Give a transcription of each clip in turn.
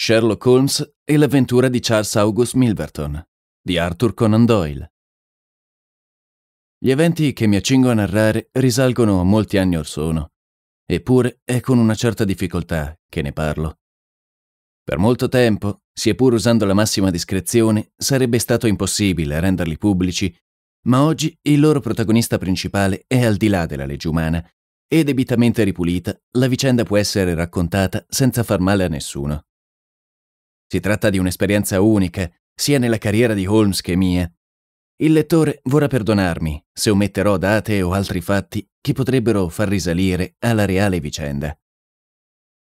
Sherlock Holmes e l'avventura di Charles August Milverton di Arthur Conan Doyle. Gli eventi che mi accingo a narrare risalgono a molti anni or sono, eppure è con una certa difficoltà che ne parlo. Per molto tempo, sia pur usando la massima discrezione, sarebbe stato impossibile renderli pubblici, ma oggi il loro protagonista principale è al di là della legge umana e debitamente ripulita, la vicenda può essere raccontata senza far male a nessuno. Si tratta di un'esperienza unica, sia nella carriera di Holmes che mia. Il lettore vorrà perdonarmi se ometterò date o altri fatti che potrebbero far risalire alla reale vicenda.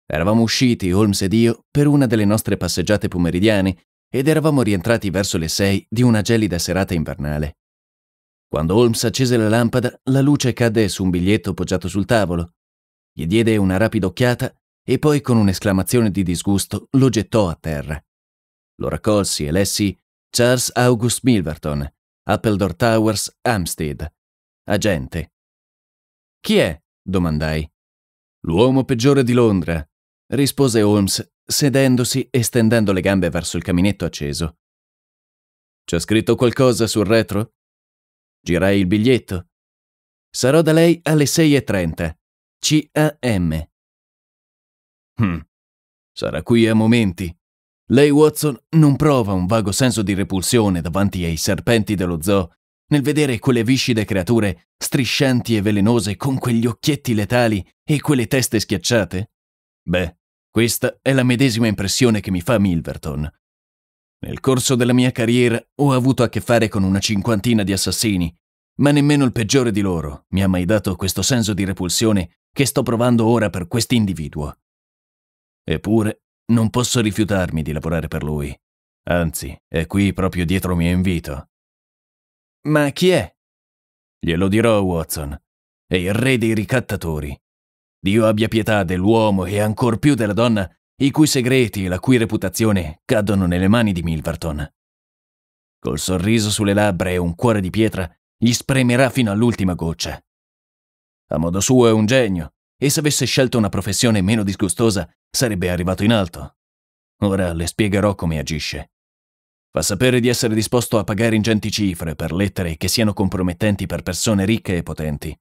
Eravamo usciti, Holmes ed io, per una delle nostre passeggiate pomeridiane ed eravamo rientrati verso le sei di una gelida serata invernale. Quando Holmes accese la lampada, la luce cadde su un biglietto poggiato sul tavolo. Gli diede una rapida occhiata e poi con un'esclamazione di disgusto lo gettò a terra. Lo raccolsi e lessi Charles August Milverton, Appledore Towers, Hampstead. Agente. Chi è? domandai. L'uomo peggiore di Londra, rispose Holmes, sedendosi e stendendo le gambe verso il caminetto acceso. C'è scritto qualcosa sul retro? Girai il biglietto. Sarò da lei alle 6.30. C.A.M. Hm. Sarà qui a momenti. Lei, Watson, non prova un vago senso di repulsione davanti ai serpenti dello zoo nel vedere quelle viscide creature striscianti e velenose con quegli occhietti letali e quelle teste schiacciate? Beh, questa è la medesima impressione che mi fa Milverton. Nel corso della mia carriera ho avuto a che fare con una cinquantina di assassini, ma nemmeno il peggiore di loro mi ha mai dato questo senso di repulsione che sto provando ora per quest'individuo. Eppure non posso rifiutarmi di lavorare per lui. Anzi, è qui proprio dietro mio invito. Ma chi è? Glielo dirò, Watson. È il re dei ricattatori. Dio abbia pietà dell'uomo e ancor più della donna, i cui segreti e la cui reputazione cadono nelle mani di Milverton. Col sorriso sulle labbra e un cuore di pietra, gli spremerà fino all'ultima goccia. A modo suo è un genio, e se avesse scelto una professione meno disgustosa sarebbe arrivato in alto. Ora le spiegherò come agisce. Fa sapere di essere disposto a pagare ingenti cifre per lettere che siano compromettenti per persone ricche e potenti.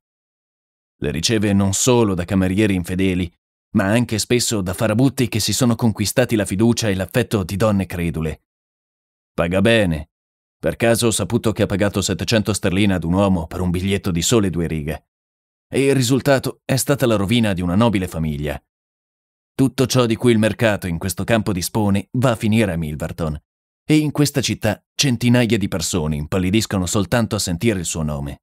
Le riceve non solo da camerieri infedeli, ma anche spesso da farabutti che si sono conquistati la fiducia e l'affetto di donne credule. Paga bene. Per caso ho saputo che ha pagato 700 sterline ad un uomo per un biglietto di sole due righe e il risultato è stata la rovina di una nobile famiglia. Tutto ciò di cui il mercato in questo campo dispone va a finire a Milverton, e in questa città centinaia di persone impallidiscono soltanto a sentire il suo nome.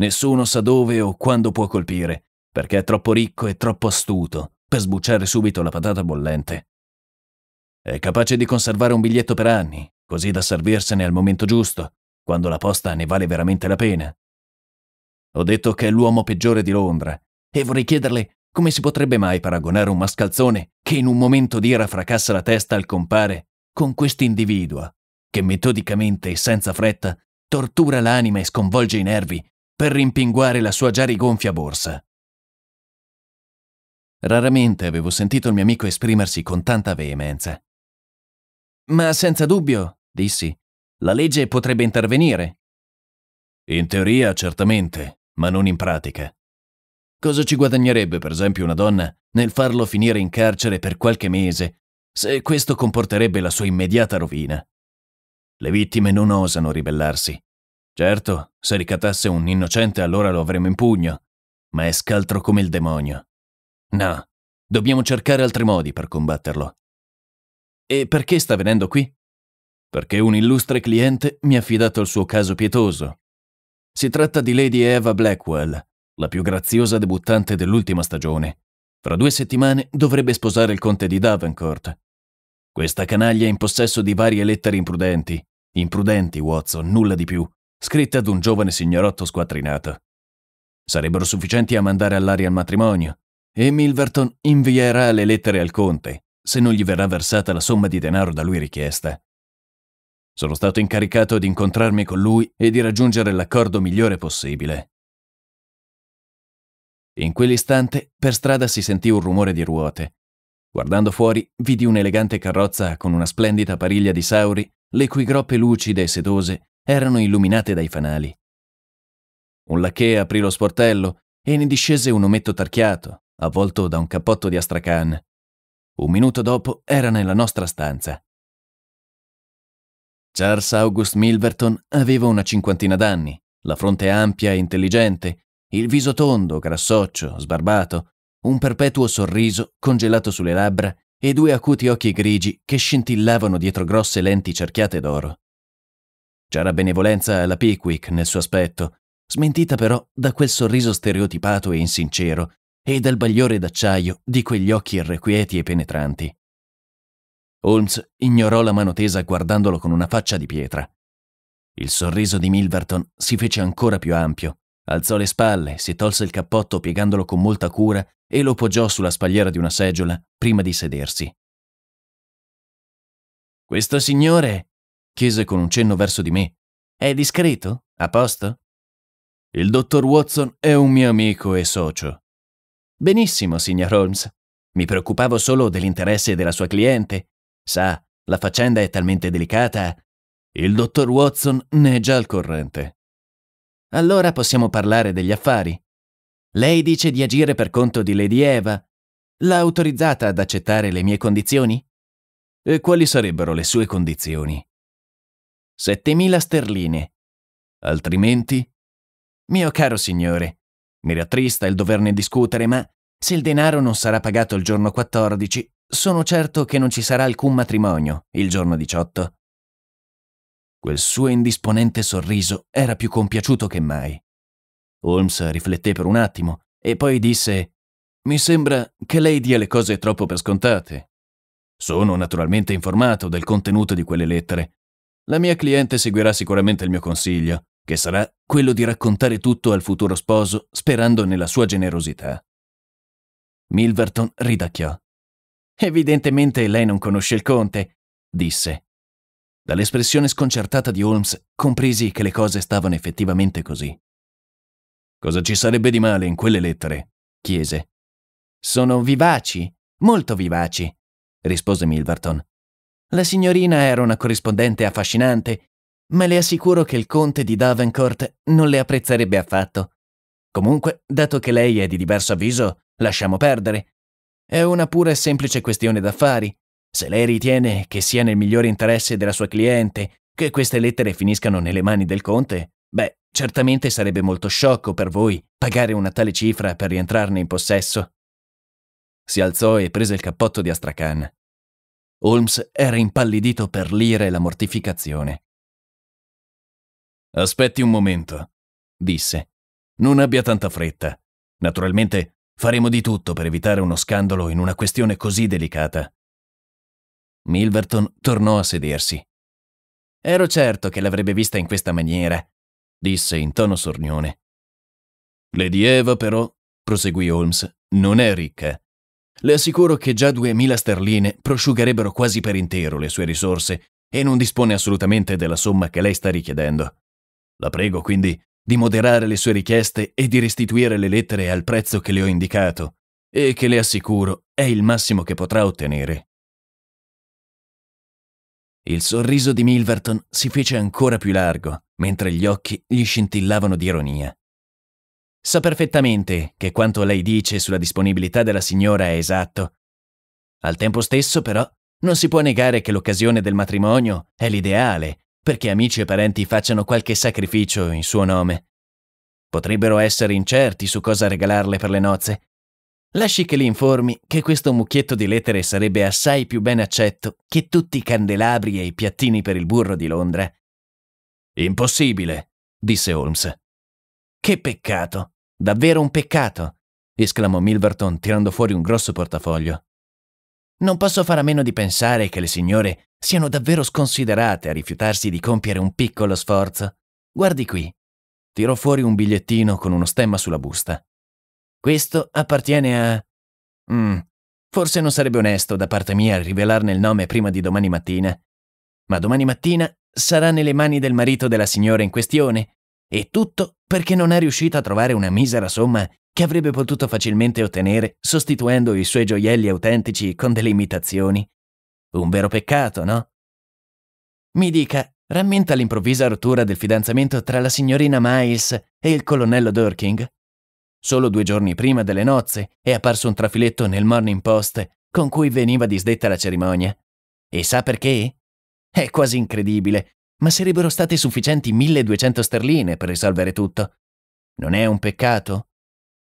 Nessuno sa dove o quando può colpire, perché è troppo ricco e troppo astuto per sbucciare subito la patata bollente. È capace di conservare un biglietto per anni, così da servirsene al momento giusto, quando la posta ne vale veramente la pena. Ho detto che è l'uomo peggiore di Londra e vorrei chiederle come si potrebbe mai paragonare un mascalzone che in un momento di ira fracassa la testa al compare con quest'individua che metodicamente e senza fretta tortura l'anima e sconvolge i nervi per rimpinguare la sua già rigonfia borsa. Raramente avevo sentito il mio amico esprimersi con tanta veemenza. Ma senza dubbio, dissi, la legge potrebbe intervenire. In teoria, certamente, ma non in pratica. Cosa ci guadagnerebbe, per esempio, una donna nel farlo finire in carcere per qualche mese, se questo comporterebbe la sua immediata rovina? Le vittime non osano ribellarsi. Certo, se ricattasse un innocente allora lo avremmo in pugno, ma è scaltro come il demonio. No, dobbiamo cercare altri modi per combatterlo. E perché sta venendo qui? Perché un illustre cliente mi ha affidato il suo caso pietoso, si tratta di Lady Eva Blackwell, la più graziosa debuttante dell'ultima stagione. Fra due settimane dovrebbe sposare il conte di Davencourt. Questa canaglia è in possesso di varie lettere imprudenti. Imprudenti, Watson, nulla di più. Scritte ad un giovane signorotto squattrinato. Sarebbero sufficienti a mandare all'aria il matrimonio. E Milverton invierà le lettere al conte, se non gli verrà versata la somma di denaro da lui richiesta. Sono stato incaricato di incontrarmi con lui e di raggiungere l'accordo migliore possibile. In quell'istante, per strada si sentì un rumore di ruote. Guardando fuori, vidi un'elegante carrozza con una splendida pariglia di sauri, le cui groppe lucide e sedose erano illuminate dai fanali. Un lacchè aprì lo sportello e ne discese un ometto tarchiato, avvolto da un cappotto di astracan. Un minuto dopo era nella nostra stanza. Charles August Milverton aveva una cinquantina d'anni, la fronte ampia e intelligente, il viso tondo, grassoccio, sbarbato, un perpetuo sorriso congelato sulle labbra e due acuti occhi grigi che scintillavano dietro grosse lenti cerchiate d'oro. C'era benevolenza alla Pickwick nel suo aspetto, smentita però da quel sorriso stereotipato e insincero e dal bagliore d'acciaio di quegli occhi irrequieti e penetranti. Holmes ignorò la mano tesa guardandolo con una faccia di pietra. Il sorriso di Milverton si fece ancora più ampio, alzò le spalle, si tolse il cappotto piegandolo con molta cura e lo poggiò sulla spalliera di una seggiola prima di sedersi. Questo signore, chiese con un cenno verso di me, è discreto? A posto? Il dottor Watson è un mio amico e socio. Benissimo, signor Holmes. Mi preoccupavo solo dell'interesse della sua cliente Sa, la faccenda è talmente delicata. Il dottor Watson ne è già al corrente. Allora possiamo parlare degli affari. Lei dice di agire per conto di Lady Eva. L'ha autorizzata ad accettare le mie condizioni? E quali sarebbero le sue condizioni? 7.000 sterline. Altrimenti? Mio caro signore, mi rattrista il doverne discutere, ma se il denaro non sarà pagato il giorno 14, sono certo che non ci sarà alcun matrimonio il giorno 18. Quel suo indisponente sorriso era più compiaciuto che mai. Holmes rifletté per un attimo e poi disse Mi sembra che lei dia le cose troppo per scontate. Sono naturalmente informato del contenuto di quelle lettere. La mia cliente seguirà sicuramente il mio consiglio, che sarà quello di raccontare tutto al futuro sposo sperando nella sua generosità. Milverton ridacchiò. Evidentemente lei non conosce il conte, disse. Dall'espressione sconcertata di Holmes compresi che le cose stavano effettivamente così. Cosa ci sarebbe di male in quelle lettere? chiese. Sono vivaci, molto vivaci, rispose Milverton. La signorina era una corrispondente affascinante, ma le assicuro che il conte di Davenport non le apprezzerebbe affatto. Comunque, dato che lei è di diverso avviso, lasciamo perdere. È una pura e semplice questione d'affari. Se lei ritiene che sia nel migliore interesse della sua cliente che queste lettere finiscano nelle mani del conte, beh, certamente sarebbe molto sciocco per voi pagare una tale cifra per rientrarne in possesso. Si alzò e prese il cappotto di Astrakhan. Holmes era impallidito per l'ira e la mortificazione. Aspetti un momento, disse. Non abbia tanta fretta. Naturalmente Faremo di tutto per evitare uno scandalo in una questione così delicata. Milverton tornò a sedersi. Ero certo che l'avrebbe vista in questa maniera, disse in tono sornione. Lady Eva, però, proseguì Holmes, non è ricca. Le assicuro che già duemila sterline prosciugherebbero quasi per intero le sue risorse e non dispone assolutamente della somma che lei sta richiedendo. La prego quindi di moderare le sue richieste e di restituire le lettere al prezzo che le ho indicato, e che le assicuro è il massimo che potrà ottenere. Il sorriso di Milverton si fece ancora più largo, mentre gli occhi gli scintillavano di ironia. Sa perfettamente che quanto lei dice sulla disponibilità della signora è esatto. Al tempo stesso, però, non si può negare che l'occasione del matrimonio è l'ideale perché amici e parenti facciano qualche sacrificio in suo nome. Potrebbero essere incerti su cosa regalarle per le nozze. Lasci che li informi che questo mucchietto di lettere sarebbe assai più ben accetto che tutti i candelabri e i piattini per il burro di Londra. Impossibile, disse Holmes. Che peccato, davvero un peccato, esclamò Milverton tirando fuori un grosso portafoglio. Non posso fare a meno di pensare che le signore siano davvero sconsiderate a rifiutarsi di compiere un piccolo sforzo. Guardi qui. Tirò fuori un bigliettino con uno stemma sulla busta. Questo appartiene a... Mm, forse non sarebbe onesto da parte mia rivelarne il nome prima di domani mattina. Ma domani mattina sarà nelle mani del marito della signora in questione. E tutto perché non è riuscita a trovare una misera somma che avrebbe potuto facilmente ottenere sostituendo i suoi gioielli autentici con delle imitazioni un vero peccato, no? Mi dica, rammenta l'improvvisa rottura del fidanzamento tra la signorina Miles e il colonnello Durking? Solo due giorni prima delle nozze è apparso un trafiletto nel Morning Post con cui veniva disdetta la cerimonia. E sa perché? È quasi incredibile, ma sarebbero state sufficienti 1200 sterline per risolvere tutto. Non è un peccato?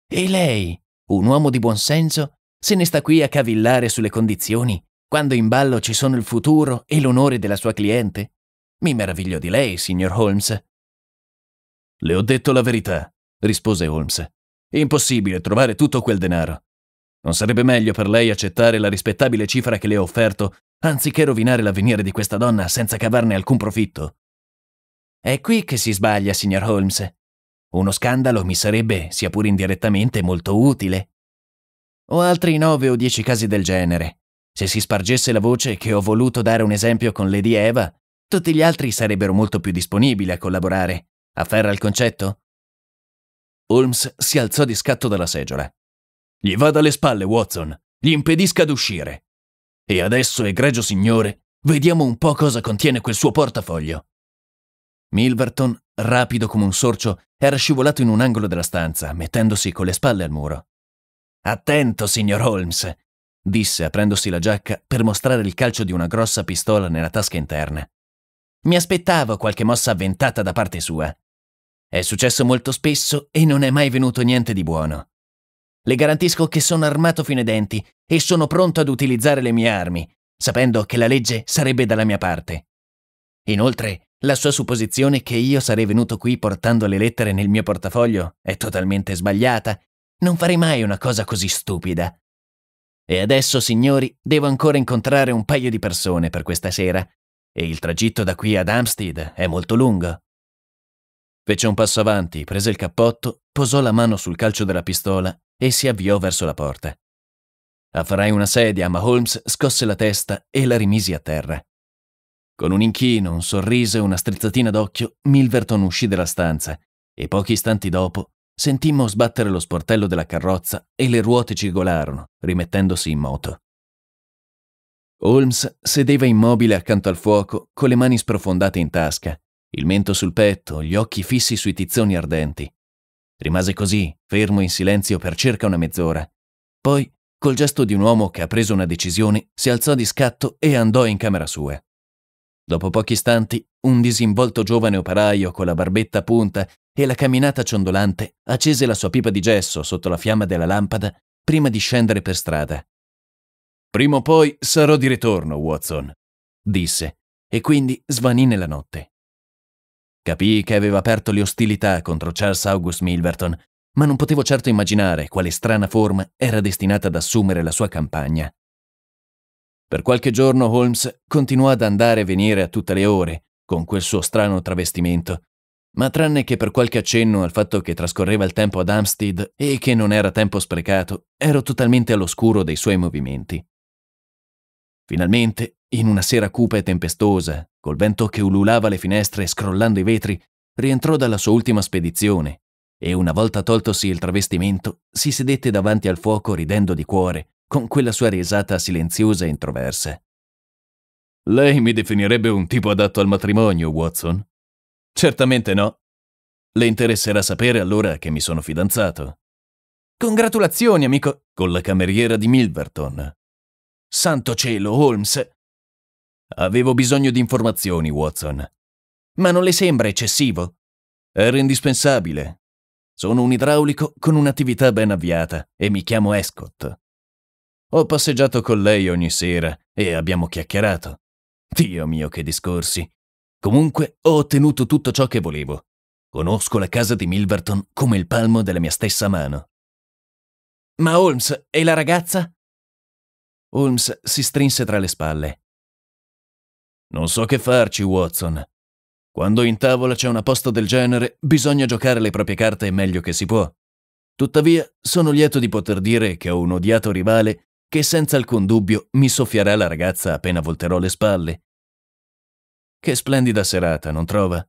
E lei, un uomo di buon senso, se ne sta qui a cavillare sulle condizioni quando in ballo ci sono il futuro e l'onore della sua cliente? Mi meraviglio di lei, signor Holmes. Le ho detto la verità, rispose Holmes. Impossibile trovare tutto quel denaro. Non sarebbe meglio per lei accettare la rispettabile cifra che le ho offerto, anziché rovinare l'avvenire di questa donna senza cavarne alcun profitto? È qui che si sbaglia, signor Holmes. Uno scandalo mi sarebbe, sia pur indirettamente, molto utile. Ho altri nove o dieci casi del genere. Se si spargesse la voce che ho voluto dare un esempio con Lady Eva, tutti gli altri sarebbero molto più disponibili a collaborare. Afferra il concetto? Holmes si alzò di scatto dalla seggiola. Gli vada alle spalle, Watson. Gli impedisca d'uscire. E adesso, egregio signore, vediamo un po' cosa contiene quel suo portafoglio. Milverton, rapido come un sorcio, era scivolato in un angolo della stanza, mettendosi con le spalle al muro. Attento, signor Holmes disse aprendosi la giacca per mostrare il calcio di una grossa pistola nella tasca interna. Mi aspettavo qualche mossa avventata da parte sua. È successo molto spesso e non è mai venuto niente di buono. Le garantisco che sono armato fino ai denti e sono pronto ad utilizzare le mie armi, sapendo che la legge sarebbe dalla mia parte. Inoltre, la sua supposizione che io sarei venuto qui portando le lettere nel mio portafoglio è totalmente sbagliata. Non farei mai una cosa così stupida. E adesso, signori, devo ancora incontrare un paio di persone per questa sera, e il tragitto da qui ad Hampstead è molto lungo. Fece un passo avanti, prese il cappotto, posò la mano sul calcio della pistola e si avviò verso la porta. Afferrai una sedia, ma Holmes scosse la testa e la rimisi a terra. Con un inchino, un sorriso e una strizzatina d'occhio, Milverton uscì dalla stanza e pochi istanti dopo Sentimmo sbattere lo sportello della carrozza e le ruote cigolarono, rimettendosi in moto. Holmes sedeva immobile accanto al fuoco, con le mani sprofondate in tasca, il mento sul petto, gli occhi fissi sui tizzoni ardenti. Rimase così, fermo in silenzio per circa una mezz'ora. Poi, col gesto di un uomo che ha preso una decisione, si alzò di scatto e andò in camera sua. Dopo pochi istanti, un disinvolto giovane operaio con la barbetta a punta e la camminata ciondolante accese la sua pipa di gesso sotto la fiamma della lampada prima di scendere per strada. Prima o poi sarò di ritorno, Watson, disse, e quindi svanì nella notte. Capii che aveva aperto le ostilità contro Charles August Milverton, ma non potevo certo immaginare quale strana forma era destinata ad assumere la sua campagna. Per qualche giorno Holmes continuò ad andare e venire a tutte le ore, con quel suo strano travestimento, ma tranne che per qualche accenno al fatto che trascorreva il tempo ad Hampstead e che non era tempo sprecato, ero totalmente all'oscuro dei suoi movimenti. Finalmente, in una sera cupa e tempestosa, col vento che ululava le finestre scrollando i vetri, rientrò dalla sua ultima spedizione e una volta toltosi il travestimento, si sedette davanti al fuoco ridendo di cuore, con quella sua risata silenziosa e introversa. Lei mi definirebbe un tipo adatto al matrimonio, Watson, Certamente no. Le interesserà sapere allora che mi sono fidanzato. Congratulazioni, amico, con la cameriera di Milverton. Santo cielo, Holmes. Avevo bisogno di informazioni, Watson. Ma non le sembra eccessivo? Era indispensabile. Sono un idraulico con un'attività ben avviata e mi chiamo Escott. Ho passeggiato con lei ogni sera e abbiamo chiacchierato. Dio mio, che discorsi! Comunque ho ottenuto tutto ciò che volevo. Conosco la casa di Milverton come il palmo della mia stessa mano. Ma Holmes e la ragazza? Holmes si strinse tra le spalle. Non so che farci, Watson. Quando in tavola c'è una posta del genere, bisogna giocare le proprie carte meglio che si può. Tuttavia, sono lieto di poter dire che ho un odiato rivale che senza alcun dubbio mi soffierà la ragazza appena volterò le spalle che splendida serata, non trova?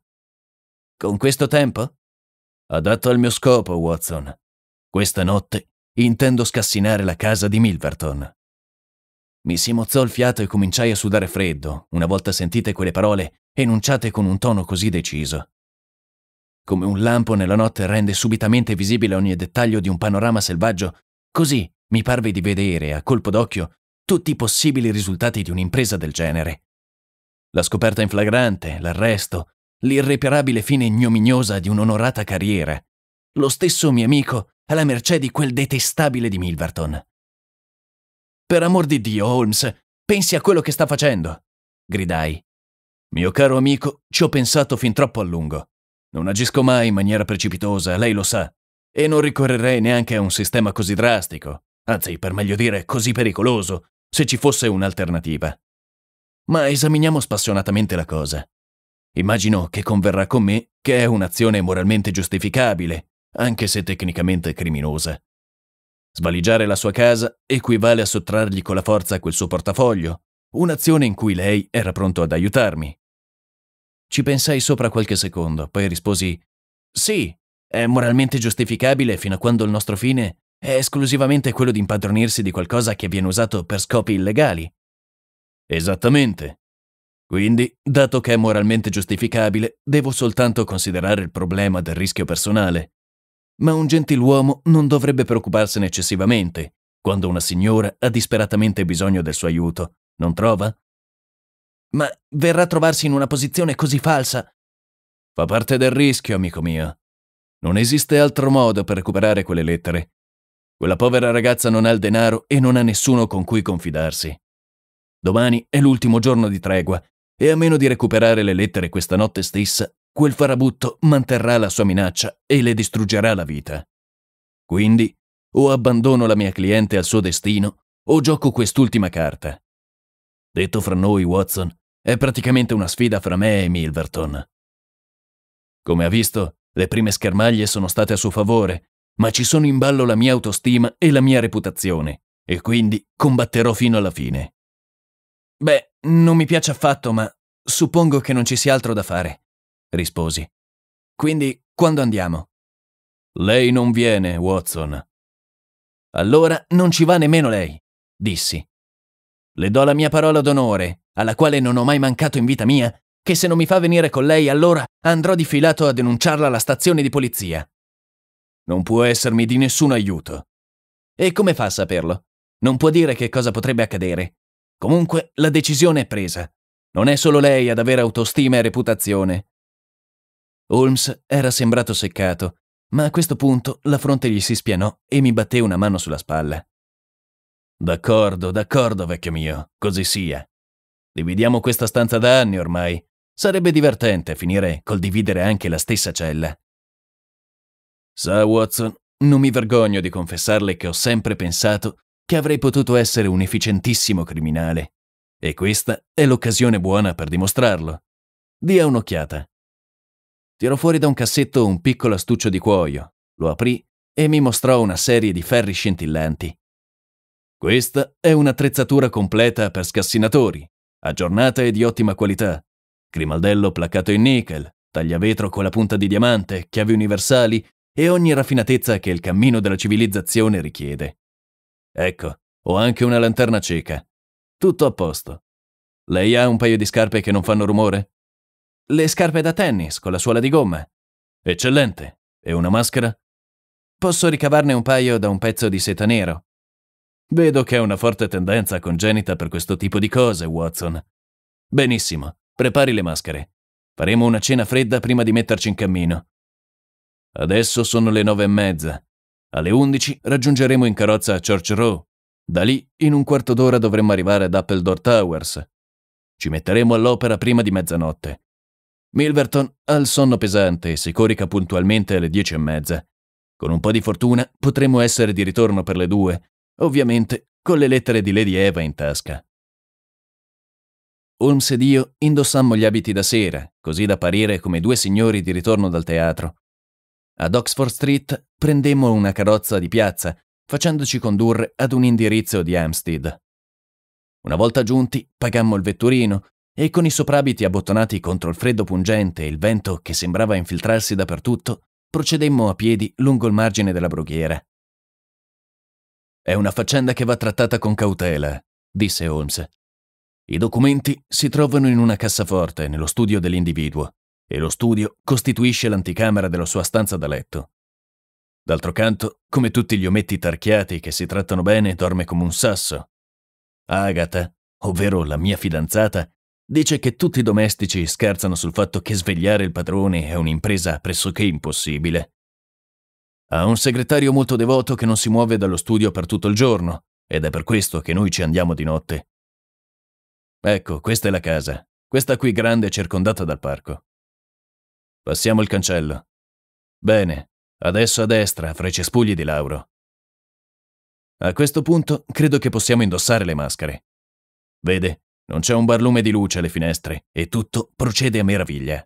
Con questo tempo? Adatto al mio scopo, Watson. Questa notte intendo scassinare la casa di Milverton. Mi si mozzò il fiato e cominciai a sudare freddo, una volta sentite quelle parole enunciate con un tono così deciso. Come un lampo nella notte rende subitamente visibile ogni dettaglio di un panorama selvaggio, così mi parve di vedere, a colpo d'occhio, tutti i possibili risultati di un'impresa del genere. La scoperta in flagrante, l'arresto, l'irreparabile fine ignominiosa di un'onorata carriera. Lo stesso mio amico alla mercé di quel detestabile di Milverton. Per amor di Dio, Holmes, pensi a quello che sta facendo, gridai. Mio caro amico, ci ho pensato fin troppo a lungo. Non agisco mai in maniera precipitosa, lei lo sa, e non ricorrerei neanche a un sistema così drastico, anzi, per meglio dire, così pericoloso, se ci fosse un'alternativa ma esaminiamo spassionatamente la cosa. Immagino che converrà con me che è un'azione moralmente giustificabile, anche se tecnicamente criminosa. Svaligiare la sua casa equivale a sottrargli con la forza quel suo portafoglio, un'azione in cui lei era pronto ad aiutarmi. Ci pensai sopra qualche secondo, poi risposi Sì, è moralmente giustificabile fino a quando il nostro fine è esclusivamente quello di impadronirsi di qualcosa che viene usato per scopi illegali, Esattamente. Quindi, dato che è moralmente giustificabile, devo soltanto considerare il problema del rischio personale. Ma un gentiluomo non dovrebbe preoccuparsene eccessivamente, quando una signora ha disperatamente bisogno del suo aiuto, non trova? Ma verrà a trovarsi in una posizione così falsa? Fa parte del rischio, amico mio. Non esiste altro modo per recuperare quelle lettere. Quella povera ragazza non ha il denaro e non ha nessuno con cui confidarsi. Domani è l'ultimo giorno di tregua e a meno di recuperare le lettere questa notte stessa, quel farabutto manterrà la sua minaccia e le distruggerà la vita. Quindi, o abbandono la mia cliente al suo destino, o gioco quest'ultima carta. Detto fra noi, Watson, è praticamente una sfida fra me e Milverton. Come ha visto, le prime schermaglie sono state a suo favore, ma ci sono in ballo la mia autostima e la mia reputazione, e quindi combatterò fino alla fine. Beh, non mi piace affatto, ma suppongo che non ci sia altro da fare, risposi. Quindi, quando andiamo? Lei non viene, Watson. Allora non ci va nemmeno lei, dissi. Le do la mia parola d'onore, alla quale non ho mai mancato in vita mia, che se non mi fa venire con lei allora andrò difilato a denunciarla alla stazione di polizia. Non può essermi di nessun aiuto. E come fa a saperlo? Non può dire che cosa potrebbe accadere. Comunque, la decisione è presa. Non è solo lei ad avere autostima e reputazione. Holmes era sembrato seccato, ma a questo punto la fronte gli si spianò e mi batté una mano sulla spalla. D'accordo, d'accordo, vecchio mio, così sia. Dividiamo questa stanza da anni ormai. Sarebbe divertente finire col dividere anche la stessa cella. Sa, Watson, non mi vergogno di confessarle che ho sempre pensato che avrei potuto essere un efficientissimo criminale. E questa è l'occasione buona per dimostrarlo. Dia un'occhiata. Tirò fuori da un cassetto un piccolo astuccio di cuoio, lo aprì e mi mostrò una serie di ferri scintillanti. Questa è un'attrezzatura completa per scassinatori, aggiornata e di ottima qualità. Grimaldello placcato in nickel, tagliavetro con la punta di diamante, chiavi universali e ogni raffinatezza che il cammino della civilizzazione richiede. Ecco, ho anche una lanterna cieca. Tutto a posto. Lei ha un paio di scarpe che non fanno rumore? Le scarpe da tennis, con la suola di gomma. Eccellente. E una maschera? Posso ricavarne un paio da un pezzo di seta nero. Vedo che ha una forte tendenza congenita per questo tipo di cose, Watson. Benissimo, prepari le maschere. Faremo una cena fredda prima di metterci in cammino. Adesso sono le nove e mezza. Alle 11 raggiungeremo in carrozza Church Row. Da lì, in un quarto d'ora dovremmo arrivare ad Appledore Towers. Ci metteremo all'opera prima di mezzanotte. Milverton ha il sonno pesante e si corica puntualmente alle dieci e mezza. Con un po' di fortuna potremo essere di ritorno per le due, ovviamente con le lettere di Lady Eva in tasca. Holmes ed io indossammo gli abiti da sera, così da parire come due signori di ritorno dal teatro, ad Oxford Street prendemmo una carrozza di piazza, facendoci condurre ad un indirizzo di Hampstead. Una volta giunti, pagammo il vetturino e con i soprabiti abbottonati contro il freddo pungente e il vento che sembrava infiltrarsi dappertutto, procedemmo a piedi lungo il margine della brughiera. È una faccenda che va trattata con cautela, disse Holmes. I documenti si trovano in una cassaforte nello studio dell'individuo e lo studio costituisce l'anticamera della sua stanza da letto. D'altro canto, come tutti gli ometti tarchiati che si trattano bene, dorme come un sasso. Agata, ovvero la mia fidanzata, dice che tutti i domestici scherzano sul fatto che svegliare il padrone è un'impresa pressoché impossibile. Ha un segretario molto devoto che non si muove dallo studio per tutto il giorno, ed è per questo che noi ci andiamo di notte. Ecco, questa è la casa, questa qui grande circondata dal parco. Passiamo il cancello. Bene, adesso a destra, fra i cespugli di lauro. A questo punto credo che possiamo indossare le maschere. Vede, non c'è un barlume di luce alle finestre e tutto procede a meraviglia.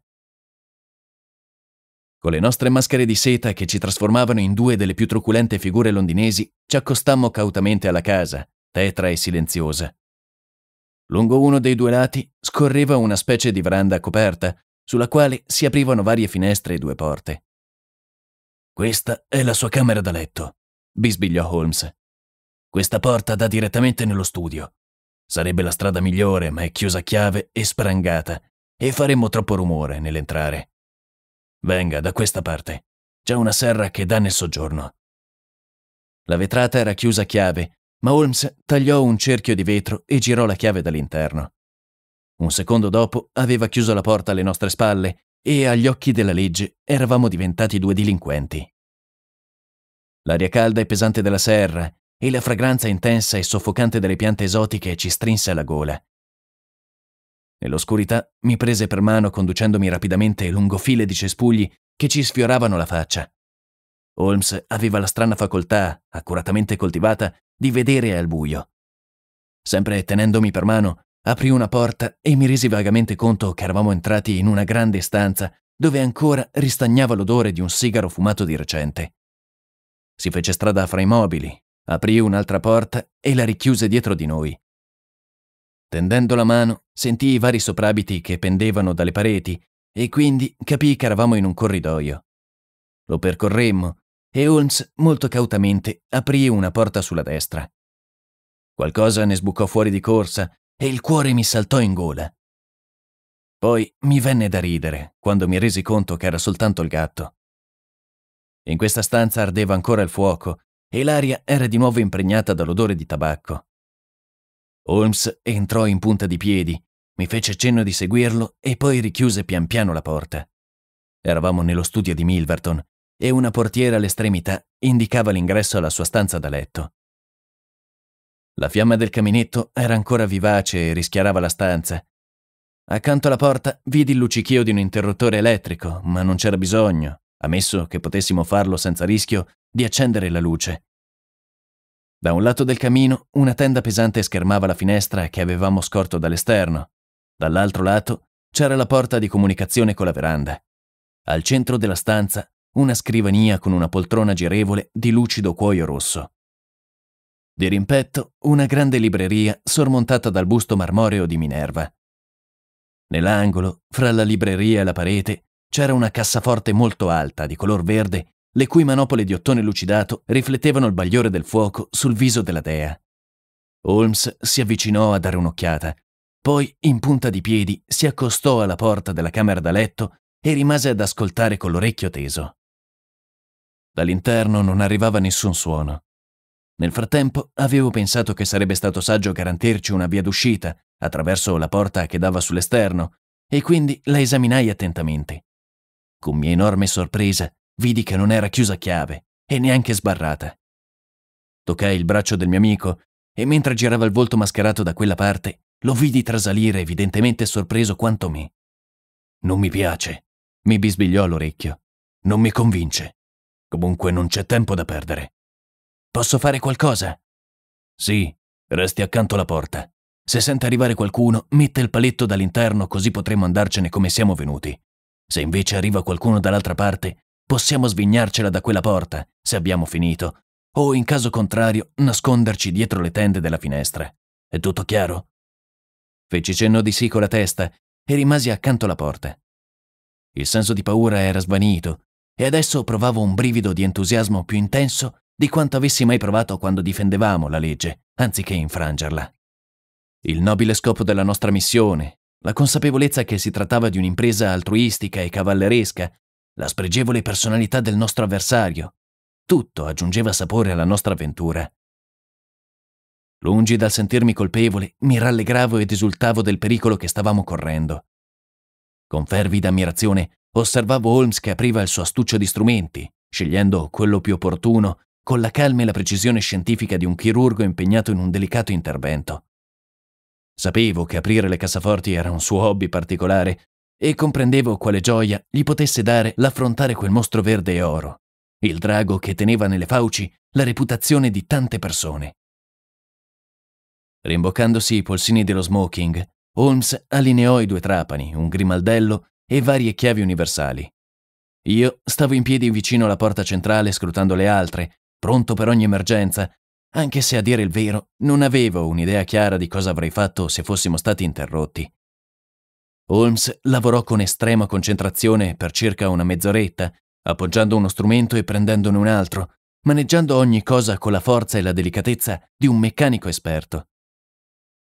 Con le nostre maschere di seta che ci trasformavano in due delle più truculente figure londinesi, ci accostammo cautamente alla casa, tetra e silenziosa. Lungo uno dei due lati scorreva una specie di veranda coperta, sulla quale si aprivano varie finestre e due porte. Questa è la sua camera da letto, bisbigliò Holmes. Questa porta dà direttamente nello studio. Sarebbe la strada migliore, ma è chiusa a chiave e sprangata, e faremmo troppo rumore nell'entrare. Venga, da questa parte. C'è una serra che dà nel soggiorno. La vetrata era chiusa a chiave, ma Holmes tagliò un cerchio di vetro e girò la chiave dall'interno. Un secondo dopo aveva chiuso la porta alle nostre spalle e agli occhi della legge eravamo diventati due delinquenti. L'aria calda e pesante della serra e la fragranza intensa e soffocante delle piante esotiche ci strinse alla gola. Nell'oscurità mi prese per mano conducendomi rapidamente lungo file di cespugli che ci sfioravano la faccia. Holmes aveva la strana facoltà, accuratamente coltivata, di vedere al buio. Sempre tenendomi per mano, Aprì una porta e mi resi vagamente conto che eravamo entrati in una grande stanza dove ancora ristagnava l'odore di un sigaro fumato di recente. Si fece strada fra i mobili, aprì un'altra porta e la richiuse dietro di noi. Tendendo la mano, sentii i vari soprabiti che pendevano dalle pareti e quindi capii che eravamo in un corridoio. Lo percorremmo e Holmes molto cautamente aprì una porta sulla destra. Qualcosa ne sbucò fuori di corsa e il cuore mi saltò in gola. Poi mi venne da ridere quando mi resi conto che era soltanto il gatto. In questa stanza ardeva ancora il fuoco e l'aria era di nuovo impregnata dall'odore di tabacco. Holmes entrò in punta di piedi, mi fece cenno di seguirlo e poi richiuse pian piano la porta. Eravamo nello studio di Milverton e una portiera all'estremità indicava l'ingresso alla sua stanza da letto. La fiamma del caminetto era ancora vivace e rischiarava la stanza. Accanto alla porta vidi il luccichio di un interruttore elettrico, ma non c'era bisogno, ammesso che potessimo farlo senza rischio, di accendere la luce. Da un lato del camino una tenda pesante schermava la finestra che avevamo scorto dall'esterno. Dall'altro lato c'era la porta di comunicazione con la veranda. Al centro della stanza una scrivania con una poltrona girevole di lucido cuoio rosso. Di rimpetto, una grande libreria sormontata dal busto marmoreo di Minerva. Nell'angolo, fra la libreria e la parete, c'era una cassaforte molto alta, di color verde, le cui manopole di ottone lucidato riflettevano il bagliore del fuoco sul viso della dea. Holmes si avvicinò a dare un'occhiata, poi in punta di piedi si accostò alla porta della camera da letto e rimase ad ascoltare con l'orecchio teso. Dall'interno non arrivava nessun suono. Nel frattempo avevo pensato che sarebbe stato saggio garantirci una via d'uscita attraverso la porta che dava sull'esterno, e quindi la esaminai attentamente. Con mia enorme sorpresa vidi che non era chiusa a chiave e neanche sbarrata. Toccai il braccio del mio amico e mentre girava il volto mascherato da quella parte, lo vidi trasalire evidentemente sorpreso quanto me. Non mi piace, mi bisbigliò all'orecchio. Non mi convince. Comunque non c'è tempo da perdere. Posso fare qualcosa? Sì, resti accanto alla porta. Se sente arrivare qualcuno, mette il paletto dall'interno così potremo andarcene come siamo venuti. Se invece arriva qualcuno dall'altra parte, possiamo svignarcela da quella porta, se abbiamo finito, o in caso contrario nasconderci dietro le tende della finestra. È tutto chiaro? Feci cenno di sì con la testa e rimasi accanto alla porta. Il senso di paura era svanito e adesso provavo un brivido di entusiasmo più intenso di quanto avessi mai provato quando difendevamo la legge, anziché infrangerla. Il nobile scopo della nostra missione, la consapevolezza che si trattava di un'impresa altruistica e cavalleresca, la spregevole personalità del nostro avversario, tutto aggiungeva sapore alla nostra avventura. Lungi dal sentirmi colpevole, mi rallegravo ed esultavo del pericolo che stavamo correndo. Con fervida ammirazione osservavo Holmes che apriva il suo astuccio di strumenti, scegliendo quello più opportuno con la calma e la precisione scientifica di un chirurgo impegnato in un delicato intervento. Sapevo che aprire le cassaforti era un suo hobby particolare e comprendevo quale gioia gli potesse dare l'affrontare quel mostro verde e oro, il drago che teneva nelle fauci la reputazione di tante persone. Rimboccandosi i polsini dello smoking, Holmes allineò i due trapani, un grimaldello e varie chiavi universali. Io stavo in piedi vicino alla porta centrale scrutando le altre, pronto per ogni emergenza, anche se a dire il vero non avevo un'idea chiara di cosa avrei fatto se fossimo stati interrotti. Holmes lavorò con estrema concentrazione per circa una mezz'oretta, appoggiando uno strumento e prendendone un altro, maneggiando ogni cosa con la forza e la delicatezza di un meccanico esperto.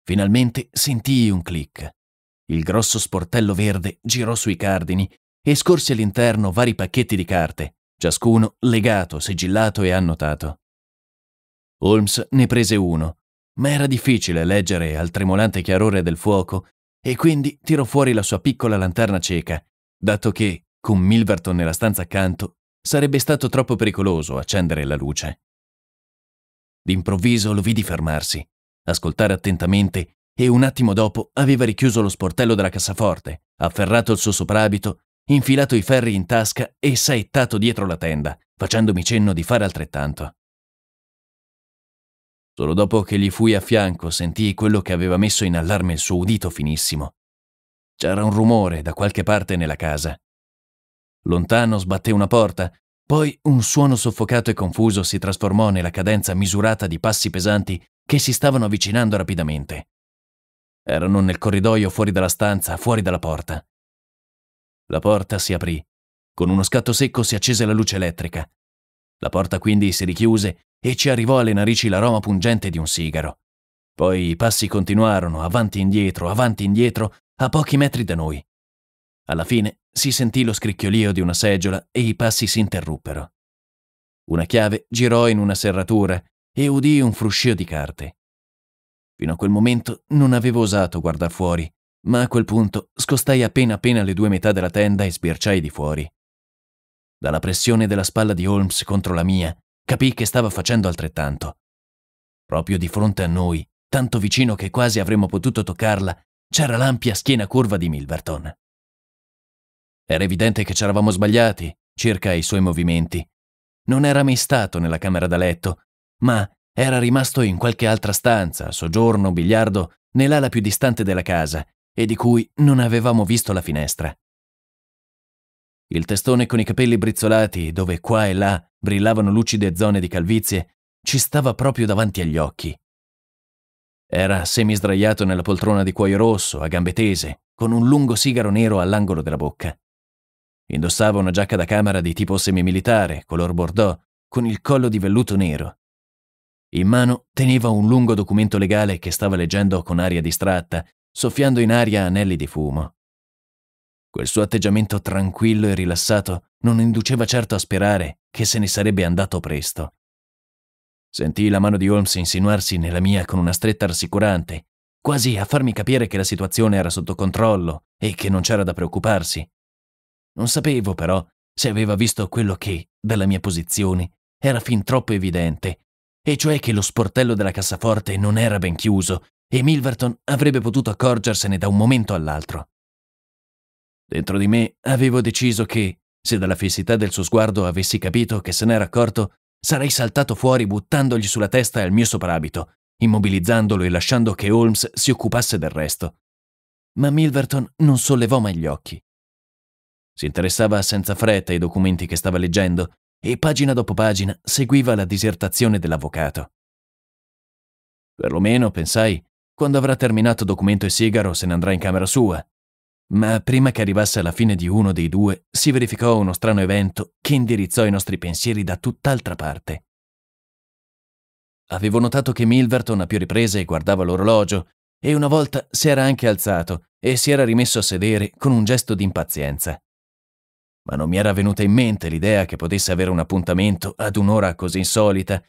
Finalmente sentii un clic. Il grosso sportello verde girò sui cardini e scorsi all'interno vari pacchetti di carte, ciascuno legato, sigillato e annotato. Holmes ne prese uno, ma era difficile leggere al tremolante chiarore del fuoco e quindi tirò fuori la sua piccola lanterna cieca, dato che, con Milverton nella stanza accanto, sarebbe stato troppo pericoloso accendere la luce. D'improvviso lo vidi fermarsi, ascoltare attentamente e un attimo dopo aveva richiuso lo sportello della cassaforte, afferrato il suo soprabito infilato i ferri in tasca e saettato dietro la tenda, facendomi cenno di fare altrettanto. Solo dopo che gli fui a fianco sentii quello che aveva messo in allarme il suo udito finissimo. C'era un rumore da qualche parte nella casa. Lontano sbatté una porta, poi un suono soffocato e confuso si trasformò nella cadenza misurata di passi pesanti che si stavano avvicinando rapidamente. Erano nel corridoio fuori dalla stanza, fuori dalla porta. La porta si aprì. Con uno scatto secco si accese la luce elettrica. La porta quindi si richiuse e ci arrivò alle narici l'aroma pungente di un sigaro. Poi i passi continuarono, avanti e indietro, avanti e indietro, a pochi metri da noi. Alla fine si sentì lo scricchiolio di una seggiola e i passi si interruppero. Una chiave girò in una serratura e udì un fruscio di carte. Fino a quel momento non avevo osato guardare fuori, ma a quel punto scostai appena appena le due metà della tenda e sbirciai di fuori. Dalla pressione della spalla di Holmes contro la mia, capii che stava facendo altrettanto. Proprio di fronte a noi, tanto vicino che quasi avremmo potuto toccarla, c'era l'ampia schiena curva di Milverton. Era evidente che c'eravamo sbagliati circa i suoi movimenti. Non era mai stato nella camera da letto, ma era rimasto in qualche altra stanza, soggiorno, biliardo, nell'ala più distante della casa, e di cui non avevamo visto la finestra. Il testone con i capelli brizzolati, dove qua e là brillavano lucide zone di calvizie, ci stava proprio davanti agli occhi. Era semisdraiato nella poltrona di cuoio rosso, a gambe tese, con un lungo sigaro nero all'angolo della bocca. Indossava una giacca da camera di tipo semimilitare, color bordeaux, con il collo di velluto nero. In mano teneva un lungo documento legale che stava leggendo con aria distratta, soffiando in aria anelli di fumo. Quel suo atteggiamento tranquillo e rilassato non induceva certo a sperare che se ne sarebbe andato presto. Sentii la mano di Holmes insinuarsi nella mia con una stretta rassicurante, quasi a farmi capire che la situazione era sotto controllo e che non c'era da preoccuparsi. Non sapevo però se aveva visto quello che, dalla mia posizione, era fin troppo evidente, e cioè che lo sportello della cassaforte non era ben chiuso e Milverton avrebbe potuto accorgersene da un momento all'altro. Dentro di me avevo deciso che, se dalla fissità del suo sguardo avessi capito che se n'era accorto, sarei saltato fuori buttandogli sulla testa il mio soprabito, immobilizzandolo e lasciando che Holmes si occupasse del resto. Ma Milverton non sollevò mai gli occhi. Si interessava senza fretta ai documenti che stava leggendo e pagina dopo pagina seguiva la disertazione dell'avvocato. Per lo meno, pensai, quando avrà terminato documento e sigaro se ne andrà in camera sua. Ma prima che arrivasse alla fine di uno dei due, si verificò uno strano evento che indirizzò i nostri pensieri da tutt'altra parte. Avevo notato che Milverton a più riprese guardava l'orologio e una volta si era anche alzato e si era rimesso a sedere con un gesto di impazienza. Ma non mi era venuta in mente l'idea che potesse avere un appuntamento ad un'ora così insolita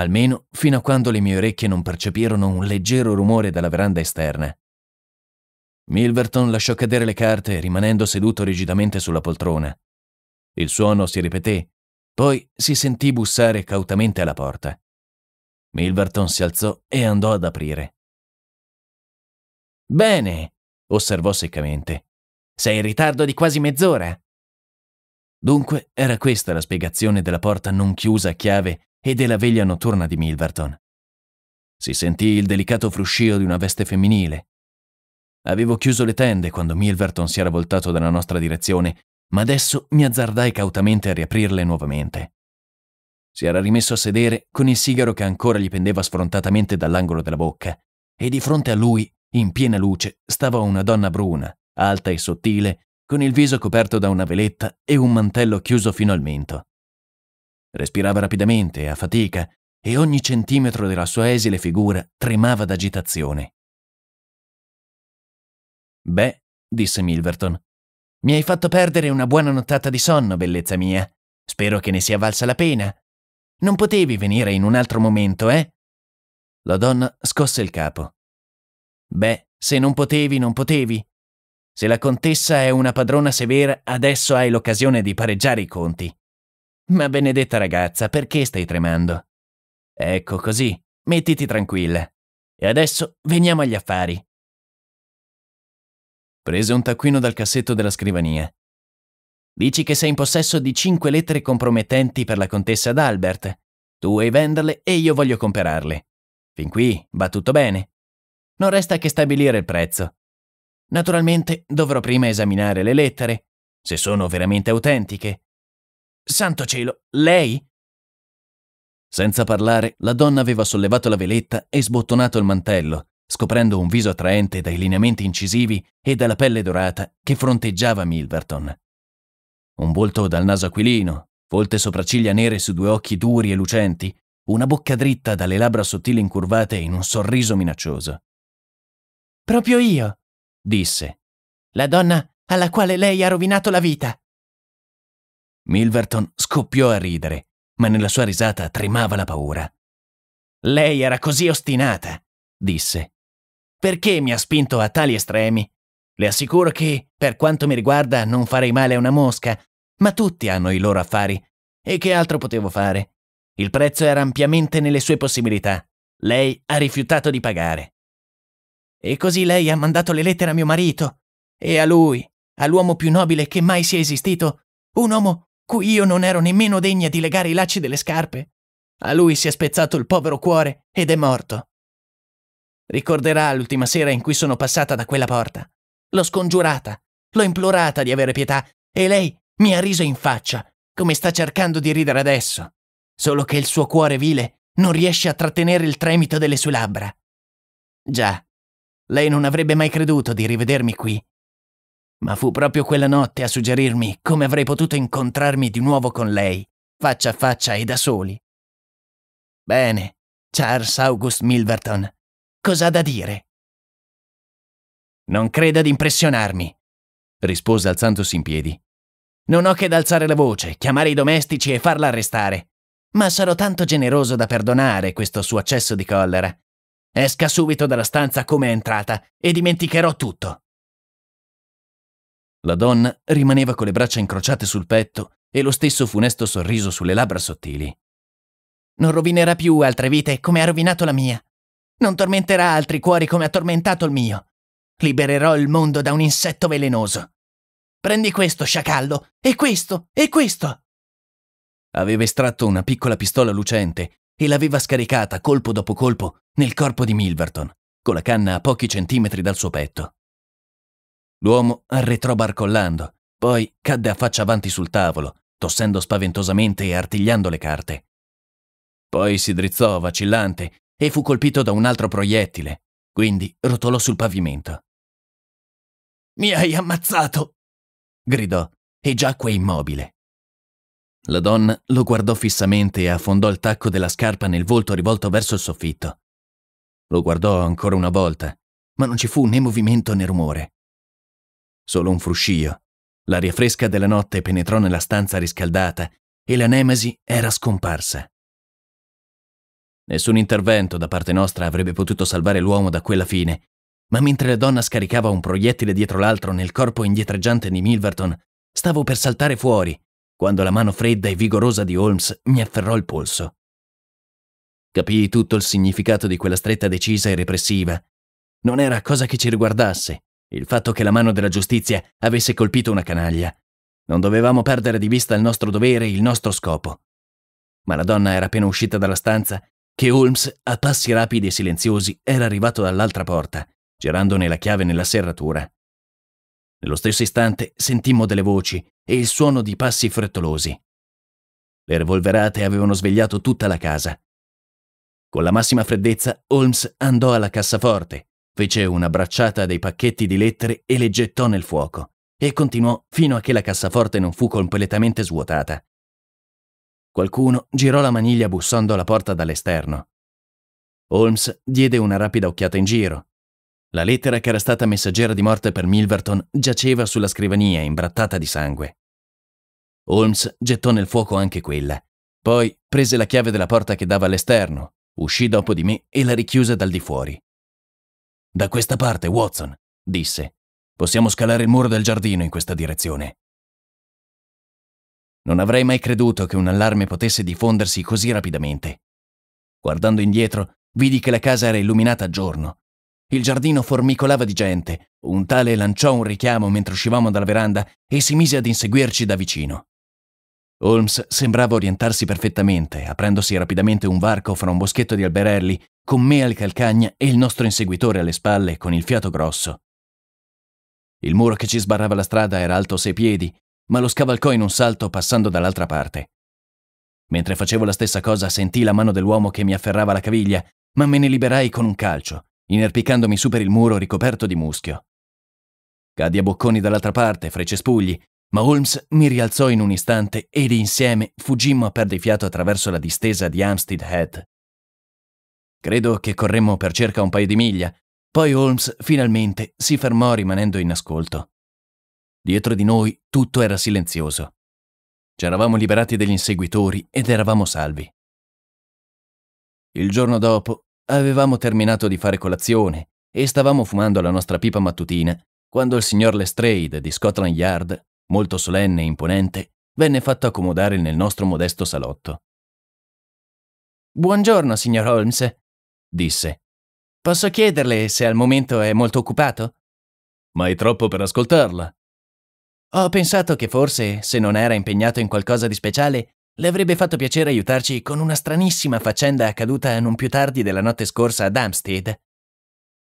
almeno fino a quando le mie orecchie non percepirono un leggero rumore dalla veranda esterna. Milverton lasciò cadere le carte rimanendo seduto rigidamente sulla poltrona. Il suono si ripeté, poi si sentì bussare cautamente alla porta. Milverton si alzò e andò ad aprire. Bene, osservò seccamente. Sei in ritardo di quasi mezz'ora. Dunque era questa la spiegazione della porta non chiusa a chiave e della veglia notturna di Milverton. Si sentì il delicato fruscio di una veste femminile. Avevo chiuso le tende quando Milverton si era voltato dalla nostra direzione, ma adesso mi azzardai cautamente a riaprirle nuovamente. Si era rimesso a sedere con il sigaro che ancora gli pendeva sfrontatamente dall'angolo della bocca, e di fronte a lui, in piena luce, stava una donna bruna, alta e sottile, con il viso coperto da una veletta e un mantello chiuso fino al mento. Respirava rapidamente, a fatica, e ogni centimetro della sua esile figura tremava d'agitazione. Beh, disse Milverton, mi hai fatto perdere una buona nottata di sonno, bellezza mia. Spero che ne sia valsa la pena. Non potevi venire in un altro momento, eh? La donna scosse il capo. Beh, se non potevi, non potevi. Se la contessa è una padrona severa, adesso hai l'occasione di pareggiare i conti. Ma benedetta ragazza, perché stai tremando? Ecco così, mettiti tranquilla. E adesso veniamo agli affari. Prese un taccuino dal cassetto della scrivania. Dici che sei in possesso di cinque lettere compromettenti per la contessa d'Albert. Tu vuoi venderle e io voglio comperarle. Fin qui va tutto bene. Non resta che stabilire il prezzo. Naturalmente dovrò prima esaminare le lettere, se sono veramente autentiche, Santo cielo, lei? Senza parlare, la donna aveva sollevato la veletta e sbottonato il mantello, scoprendo un viso attraente dai lineamenti incisivi e dalla pelle dorata che fronteggiava Milverton. Un volto dal naso aquilino, folte sopracciglia nere su due occhi duri e lucenti, una bocca dritta dalle labbra sottili incurvate in un sorriso minaccioso. Proprio io, disse. La donna alla quale lei ha rovinato la vita. Milverton scoppiò a ridere, ma nella sua risata tremava la paura. Lei era così ostinata, disse. Perché mi ha spinto a tali estremi? Le assicuro che, per quanto mi riguarda, non farei male a una mosca, ma tutti hanno i loro affari. E che altro potevo fare? Il prezzo era ampiamente nelle sue possibilità. Lei ha rifiutato di pagare. E così lei ha mandato le lettere a mio marito e a lui, all'uomo più nobile che mai sia esistito, un uomo cui io non ero nemmeno degna di legare i lacci delle scarpe. A lui si è spezzato il povero cuore ed è morto. Ricorderà l'ultima sera in cui sono passata da quella porta. L'ho scongiurata, l'ho implorata di avere pietà e lei mi ha riso in faccia, come sta cercando di ridere adesso. Solo che il suo cuore vile non riesce a trattenere il tremito delle sue labbra. Già, lei non avrebbe mai creduto di rivedermi qui, ma fu proprio quella notte a suggerirmi come avrei potuto incontrarmi di nuovo con lei, faccia a faccia e da soli. Bene, Charles August Milverton, cos'ha da dire? Non creda di impressionarmi, rispose alzandosi in piedi. Non ho che da alzare la voce, chiamare i domestici e farla arrestare. Ma sarò tanto generoso da perdonare questo suo accesso di collera. Esca subito dalla stanza come è entrata e dimenticherò tutto. La donna rimaneva con le braccia incrociate sul petto e lo stesso funesto sorriso sulle labbra sottili. Non rovinerà più altre vite come ha rovinato la mia. Non tormenterà altri cuori come ha tormentato il mio. Libererò il mondo da un insetto velenoso. Prendi questo, sciacallo, e questo, e questo. Aveva estratto una piccola pistola lucente e l'aveva scaricata colpo dopo colpo nel corpo di Milverton, con la canna a pochi centimetri dal suo petto. L'uomo arretrò barcollando, poi cadde a faccia avanti sul tavolo, tossendo spaventosamente e artigliando le carte. Poi si drizzò vacillante e fu colpito da un altro proiettile, quindi rotolò sul pavimento. Mi hai ammazzato! gridò e giacque immobile. La donna lo guardò fissamente e affondò il tacco della scarpa nel volto rivolto verso il soffitto. Lo guardò ancora una volta, ma non ci fu né movimento né rumore solo un fruscio. L'aria fresca della notte penetrò nella stanza riscaldata e la Nemesi era scomparsa. Nessun intervento da parte nostra avrebbe potuto salvare l'uomo da quella fine, ma mentre la donna scaricava un proiettile dietro l'altro nel corpo indietreggiante di Milverton, stavo per saltare fuori, quando la mano fredda e vigorosa di Holmes mi afferrò il polso. Capii tutto il significato di quella stretta decisa e repressiva. Non era cosa che ci riguardasse, il fatto che la mano della giustizia avesse colpito una canaglia. Non dovevamo perdere di vista il nostro dovere e il nostro scopo. Ma la donna era appena uscita dalla stanza che Holmes, a passi rapidi e silenziosi, era arrivato dall'altra porta, girandone la chiave nella serratura. Nello stesso istante sentimmo delle voci e il suono di passi frettolosi. Le revolverate avevano svegliato tutta la casa. Con la massima freddezza, Holmes andò alla cassaforte, Fece una bracciata dei pacchetti di lettere e le gettò nel fuoco, e continuò fino a che la cassaforte non fu completamente svuotata. Qualcuno girò la maniglia bussando alla porta dall'esterno. Holmes diede una rapida occhiata in giro. La lettera che era stata messaggera di morte per Milverton giaceva sulla scrivania imbrattata di sangue. Holmes gettò nel fuoco anche quella. Poi prese la chiave della porta che dava all'esterno, uscì dopo di me e la richiuse dal di fuori. Da questa parte, Watson, disse. Possiamo scalare il muro del giardino in questa direzione. Non avrei mai creduto che un allarme potesse diffondersi così rapidamente. Guardando indietro, vidi che la casa era illuminata a giorno. Il giardino formicolava di gente. Un tale lanciò un richiamo mentre uscivamo dalla veranda e si mise ad inseguirci da vicino. Holmes sembrava orientarsi perfettamente, aprendosi rapidamente un varco fra un boschetto di alberelli, con me al calcagna e il nostro inseguitore alle spalle con il fiato grosso. Il muro che ci sbarrava la strada era alto sei piedi, ma lo scavalcò in un salto passando dall'altra parte. Mentre facevo la stessa cosa sentii la mano dell'uomo che mi afferrava la caviglia, ma me ne liberai con un calcio, inerpicandomi su per il muro ricoperto di muschio. Cadi a bocconi dall'altra parte, fra i cespugli, ma Holmes mi rialzò in un istante ed insieme fuggimmo a perdere fiato attraverso la distesa di Hampstead Head. Credo che corremmo per circa un paio di miglia, poi Holmes finalmente si fermò rimanendo in ascolto. Dietro di noi tutto era silenzioso. Ci eravamo liberati degli inseguitori ed eravamo salvi. Il giorno dopo avevamo terminato di fare colazione e stavamo fumando la nostra pipa mattutina quando il signor Lestrade di Scotland Yard molto solenne e imponente, venne fatto accomodare nel nostro modesto salotto. Buongiorno, signor Holmes, disse. Posso chiederle se al momento è molto occupato? Mai troppo per ascoltarla. Ho pensato che forse, se non era impegnato in qualcosa di speciale, le avrebbe fatto piacere aiutarci con una stranissima faccenda accaduta non più tardi della notte scorsa ad Hampstead.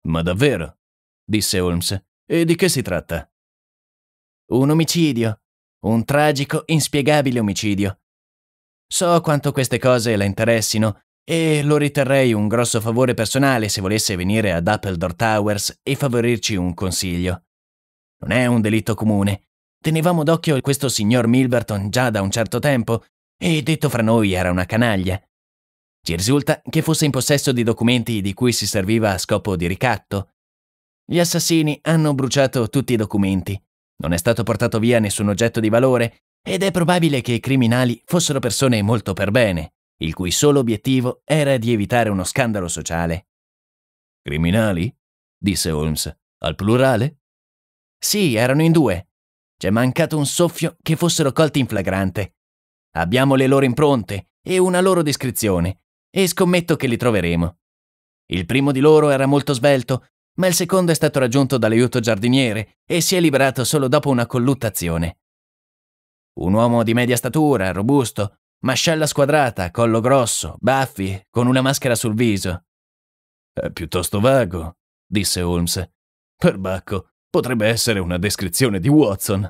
Ma davvero? disse Holmes. E di che si tratta? Un omicidio. Un tragico, inspiegabile omicidio. So quanto queste cose la interessino e lo riterrei un grosso favore personale se volesse venire ad Appledore Towers e favorirci un consiglio. Non è un delitto comune. Tenevamo d'occhio questo signor Milverton già da un certo tempo e detto fra noi era una canaglia. Ci risulta che fosse in possesso di documenti di cui si serviva a scopo di ricatto. Gli assassini hanno bruciato tutti i documenti non è stato portato via nessun oggetto di valore ed è probabile che i criminali fossero persone molto per bene, il cui solo obiettivo era di evitare uno scandalo sociale. Criminali? disse Holmes. Al plurale? Sì, erano in due. C'è mancato un soffio che fossero colti in flagrante. Abbiamo le loro impronte e una loro descrizione, e scommetto che li troveremo. Il primo di loro era molto svelto ma il secondo è stato raggiunto dall'aiuto giardiniere e si è liberato solo dopo una colluttazione. Un uomo di media statura, robusto, mascella squadrata, collo grosso, baffi, con una maschera sul viso. È piuttosto vago, disse Holmes. Perbacco, potrebbe essere una descrizione di Watson.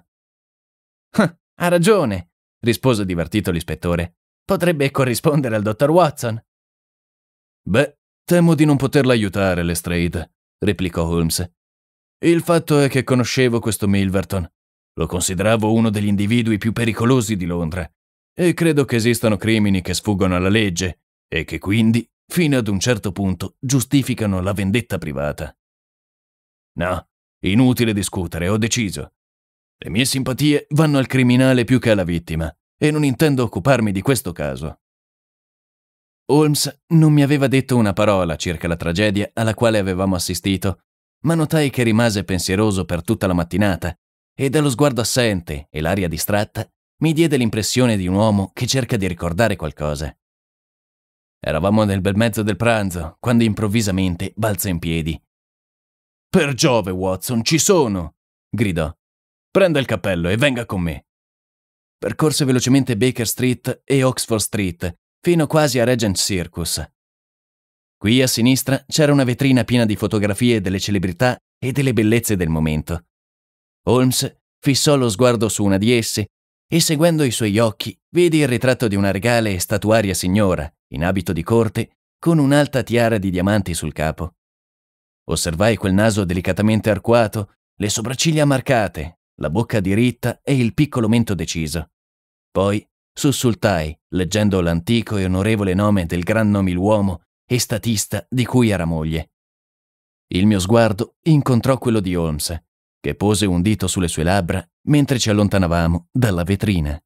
ha ragione, rispose divertito l'ispettore. Potrebbe corrispondere al dottor Watson. Beh, temo di non poterla aiutare, Lestrade replicò Holmes. Il fatto è che conoscevo questo Milverton. Lo consideravo uno degli individui più pericolosi di Londra e credo che esistano crimini che sfuggono alla legge e che quindi, fino ad un certo punto, giustificano la vendetta privata. No, inutile discutere, ho deciso. Le mie simpatie vanno al criminale più che alla vittima e non intendo occuparmi di questo caso. Holmes non mi aveva detto una parola circa la tragedia alla quale avevamo assistito, ma notai che rimase pensieroso per tutta la mattinata e dallo sguardo assente e l'aria distratta mi diede l'impressione di un uomo che cerca di ricordare qualcosa. Eravamo nel bel mezzo del pranzo quando improvvisamente balzò in piedi. Per Giove, Watson, ci sono! gridò. Prenda il cappello e venga con me. Percorse velocemente Baker Street e Oxford Street fino quasi a Regent Circus. Qui a sinistra c'era una vetrina piena di fotografie delle celebrità e delle bellezze del momento. Holmes fissò lo sguardo su una di esse e seguendo i suoi occhi vide il ritratto di una regale e statuaria signora, in abito di corte, con un'alta tiara di diamanti sul capo. Osservai quel naso delicatamente arcuato, le sopracciglia marcate, la bocca diritta e il piccolo mento deciso. Poi sussultai, leggendo l'antico e onorevole nome del gran nomiluomo e statista di cui era moglie. Il mio sguardo incontrò quello di Holmes, che pose un dito sulle sue labbra mentre ci allontanavamo dalla vetrina.